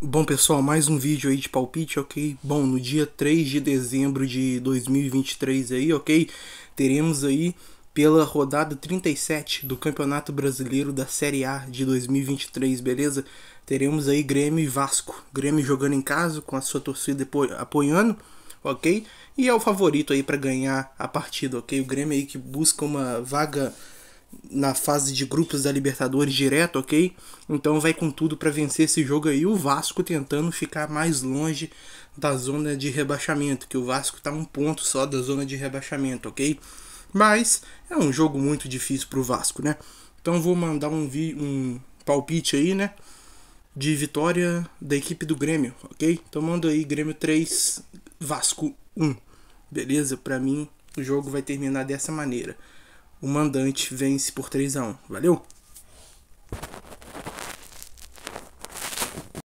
Bom pessoal, mais um vídeo aí de palpite, ok? Bom, no dia 3 de dezembro de 2023 aí, ok? Teremos aí pela rodada 37 do Campeonato Brasileiro da Série A de 2023, beleza? Teremos aí Grêmio e Vasco. Grêmio jogando em casa com a sua torcida apoiando, ok? E é o favorito aí para ganhar a partida, ok? O Grêmio aí que busca uma vaga na fase de grupos da Libertadores direto, ok? Então vai com tudo para vencer esse jogo aí. O Vasco tentando ficar mais longe da zona de rebaixamento, que o Vasco tá um ponto só da zona de rebaixamento, ok? Mas é um jogo muito difícil pro Vasco, né? Então vou mandar um, vi um palpite aí, né? De vitória da equipe do Grêmio, ok? Então mando aí Grêmio 3, Vasco 1. Beleza? Para mim, o jogo vai terminar dessa maneira o mandante vence por 3 a 1 Valeu!